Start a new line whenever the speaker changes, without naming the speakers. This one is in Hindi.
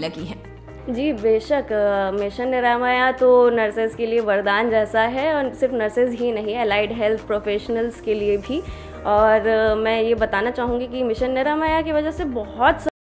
लगी है जी बेशक मिशन निरामया तो नर्सेज के लिए वरदान जैसा है और सिर्फ नर्सेज ही नहीं अलाइड हेल्थ प्रोफेशनल्स के लिए भी और मैं ये बताना चाहूँगी कि मिशन निरामया की वजह से बहुत